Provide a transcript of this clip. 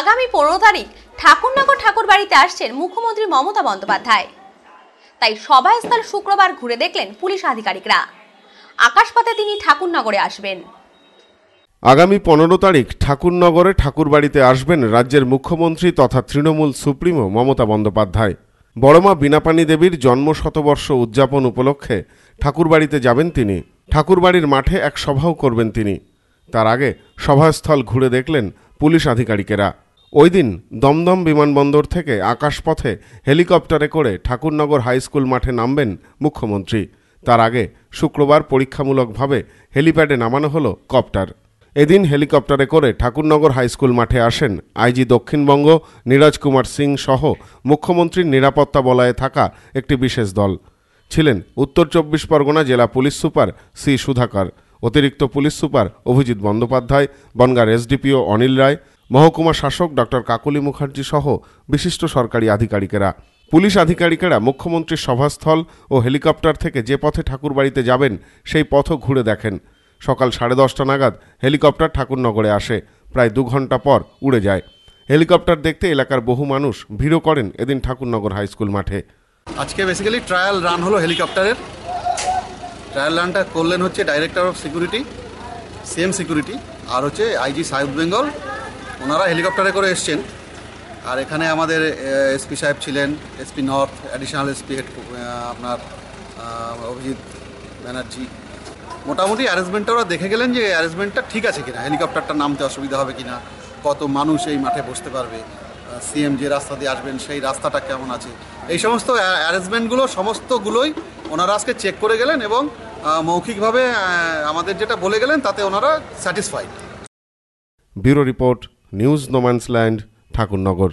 আগামী পনেরো তারিখ ঠাকুরনগর ঠাকুর বাড়িতে আসছেন মুখ্যমন্ত্রী মমতা বন্দ্যোপাধ্যায় তাই সভাস্থল শুক্রবার ঘুরে দেখলেন পুলিশ আধিকারিকরা আকাশপথে তিনি ঠাকুরনগরে আসবেন আগামী পনেরো তারিখ ঠাকুরনগরে ঠাকুরবাড়িতে আসবেন রাজ্যের মুখ্যমন্ত্রী তথা তৃণমূল সুপ্রিমো মমতা বন্দ্যোপাধ্যায় বড়মা বীণাপানি দেবীর জন্ম শতবর্ষ উদযাপন উপলক্ষে ঠাকুরবাড়িতে যাবেন তিনি ঠাকুরবাড়ির মাঠে এক সভাও করবেন তিনি তার আগে সভাস্থল ঘুরে দেখলেন পুলিশ আধিকারিকেরা ওই দিন দমদম বিমানবন্দর থেকে আকাশপথে হেলিকপ্টারে করে ঠাকুরনগর হাইস্কুল মাঠে নামবেন মুখ্যমন্ত্রী তার আগে শুক্রবার পরীক্ষামূলকভাবে হেলিপ্যাডে নামানো হলো কপ্টার এদিন হেলিকপ্টারে করে ঠাকুরনগর হাইস্কুল মাঠে আসেন আইজি দক্ষিণবঙ্গ নীরজ কুমার সিং সহ মুখ্যমন্ত্রীর নিরাপত্তা বলয়ে থাকা একটি বিশেষ দল ছিলেন উত্তর চব্বিশ পরগনা জেলা পুলিশ সুপার সি সুধাকর অতিরিক্ত পুলিশ সুপার অভিজিৎ বন্দ্যোপাধ্যায় বনগাঁর এসডিপিও অনিল রায় মহকুমা শাসক ডক্টর কাকলি মুখার্জি সহ বিশিষ্ট সরকারি আধিকারিকেরা পুলিশ আধিকারিকেরা মুখ্যমন্ত্রীর সভাস্থল ও হেলিকপ্টার থেকে যে পথে ঠাকুরবাড়িতে যাবেন সেই পথও ঘুরে দেখেন সকাল সাড়ে দশটা নাগাদ হেলিকপ্টার ঠাকুরনগরে আসে প্রায় দু ঘন্টা পর উড়ে যায় হেলিকপ্টার দেখতে এলাকার বহু মানুষ ভিড়ও করেন এদিন ঠাকুরনগর হাই স্কুল মাঠে আজকে বেসিক্যালি ট্রায়াল রান হলো হেলিকপ্টারের ট্রায়াল রানটা করলেন হচ্ছে director of security CM security আর হচ্ছে আইজি সাউথ বেঙ্গল ওনারা হেলিকপ্টারে করে এসছেন আর এখানে আমাদের এসপি সাহেব ছিলেন SP north additional SP head আপনার অভিজিৎ ব্যানার্জি মোটামুটি অ্যারেঞ্জমেন্টটা ওরা দেখে গেলেন যে অ্যারেঞ্জমেন্টটা ঠিক আছে কিনা হেলিকপ্টারটা নামতে অসুবিধা হবে কিনা কত মানুষ এই মাঠে বসতে পারবে সিএম যে রাস্তা দিয়ে আসবেন সেই রাস্তাটা কেমন আছে এই সমস্ত অ্যারেঞ্জমেন্টগুলো সমস্তগুলোই ওনারা আজকে চেক করে গেলেন এবং মৌখিকভাবে আমাদের যেটা বলে গেলেন তাতে ওনারা satisfied bureau report news no man's land Thakurnagar